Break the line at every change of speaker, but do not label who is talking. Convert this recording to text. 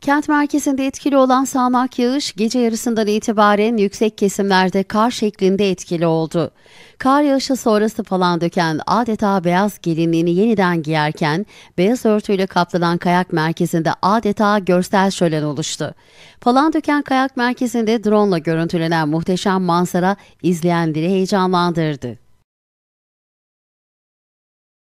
Kent merkezinde etkili olan sağanak yağış gece yarısından itibaren yüksek kesimlerde kar şeklinde etkili oldu. Kar yağışı sonrası falan döken adeta beyaz gelinliğini yeniden giyerken beyaz örtüyle kaplanan kayak merkezinde adeta görsel şölen oluştu. Falan döken kayak merkezinde drone ile görüntülenen muhteşem manzara izleyenleri heyecanlandırdı.